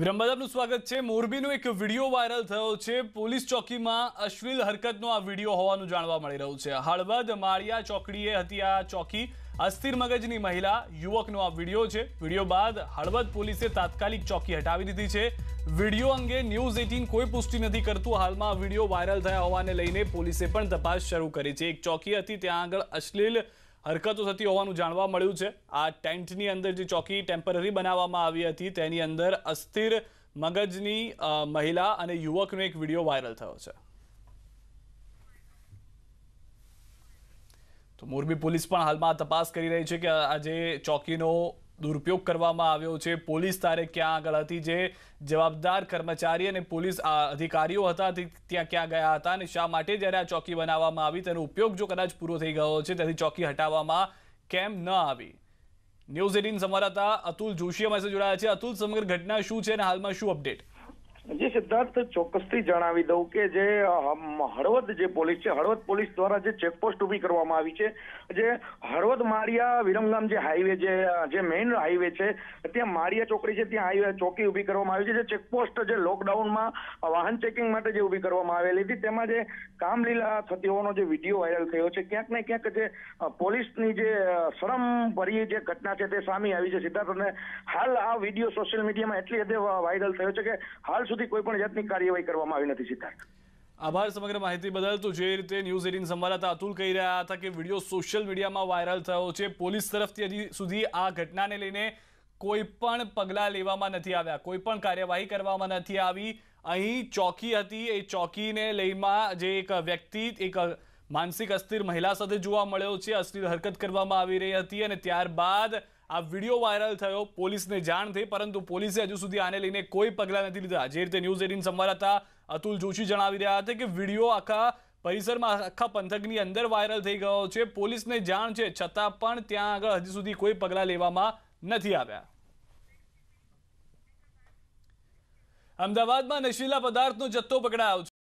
વિરંબાદાબનું સ્વાગત છે મોરબીનો એક વિડીયો વાયરલ થયો છે પોલીસ ચોકીમાં અશ્લીલ હરકતનો આ વિડીયો હોવાનું જાણવા મળી રહ્યું છે હળવદ માળિયા ચોકડીએ હતી આ ચોકી અસ્થિર મગજની મહિલા યુવકનો આ વિડીયો છે વિડીયો બાદ હળવદ પોલીસે તાત્કાલિક ચોકી હટાવી દીધી છે વિડીયો અંગે ન્યૂઝ એટીન કોઈ પુષ્ટિ નથી કરતું હાલમાં વિડીયો વાયરલ થયા હોવાને લઈને પોલીસે પણ તપાસ શરૂ કરી છે એક ચોકી હતી ત્યાં આગળ અશ્લીલ હરકતો થતી હોવાનું જાણવા મળ્યું છે આ ટેન્ટની અંદર જે ચોકી ટેમ્પરરી બનાવવામાં આવી હતી તેની અંદર અસ્થિર મગજની મહિલા અને યુવકનો એક વિડીયો વાયરલ થયો છે તો મોરબી પોલીસ પણ હાલમાં તપાસ કરી રહી છે કે આ જે ચોકીનો દુરુપયોગ કરવામાં આવ્યો છે પોલીસ તારે ક્યાં આગળ હતી જે જવાબદાર કર્મચારી અને પોલીસ અધિકારીઓ હતા ત્યાં ક્યાં ગયા હતા અને શા માટે જ્યારે આ ચોકી બનાવવામાં આવી તેનો ઉપયોગ જો કદાચ પૂરો થઈ ગયો છે તેથી ચોકી હટાવવામાં કેમ ન આવી ન્યૂઝ એટીન સંવાદદાતા અતુલ જોશી અમારી જોડાયા છે અતુલ સમગ્ર ઘટના શું છે અને હાલમાં શું અપડેટ જે સિદ્ધાર્થ ચોક્કસથી જણાવી દઉં કે જે હળવદ જે પોલીસ છે હળવદ પોલીસ દ્વારા જે ચેકપોસ્ટ ઉભી કરવામાં આવી છે જે હળવદ માળિયા વિરમગામ જે હાઈવે જે જે મેઇન હાઈવે છે ત્યાં માળિયા ચોકડી છે ત્યાં હાઈવે ચોકી ઊભી કરવામાં આવી છે જે ચેકપોસ્ટ જે લોકડાઉનમાં વાહન ચેકિંગ માટે જે ઊભી કરવામાં આવેલી હતી તેમાં જે કામલીલા થતી હોવાનો જે વિડીયો વાયરલ થયો છે ક્યાંક ને ક્યાંક જે પોલીસની જે શરમ ભરી જે ઘટના છે તે સામે આવી છે સિદ્ધાર્થ અને હાલ આ વિડીયો સોશિયલ મીડિયામાં એટલી હદે વાયરલ થયો છે કે હાલ સુધી કોઈ પણ જાતની કાર્યવાહી કરવામાં આવી નથી સિદ્ધાર્થ આભાર સમગ્ર માહિતી બદલ તો જે રીતે ન્યૂઝ એટીન સંવાદદાતા અતુલ કહી રહ્યા હતા કે વિડીયો સોશિયલ મીડિયામાં વાયરલ થયો છે પોલીસ તરફથી હજી સુધી આ ઘટનાને લઈને કોઈ પણ પગલાં લેવામાં નથી આવ્યા કોઈ પણ કાર્યવાહી કરવામાં નથી આવી અહીં ચોકી હતી એ ચોકીને લઈમાં જે એક વ્યક્તિ એક માનસિક અસ્થિર મહિલા સાથે જોવા મળ્યો છે અસ્થિર હરકત કરવામાં આવી રહી હતી અને ત્યારબાદ આ વિડીયો વાયરલ થયો પોલીસને જાણ થઈ પરંતુ પોલીસે હજુ સુધી આને લઈને કોઈ પગલાં નથી લીધા જે રીતે ન્યૂઝ એટીન સંવાદદાતા અતુલ જોશી જણાવી રહ્યા હતા કે વિડીયો આખા પરિસરમાં આખા પંથકની અંદર વાયરલ થઈ ગયો છે પોલીસને જાણ છે છતાં પણ ત્યાં આગળ હજી સુધી કોઈ પગલાં લેવામાં નથી આવ્યા અમદાવાદમાં નશીલા પદાર્થનો જથ્થો પકડાયો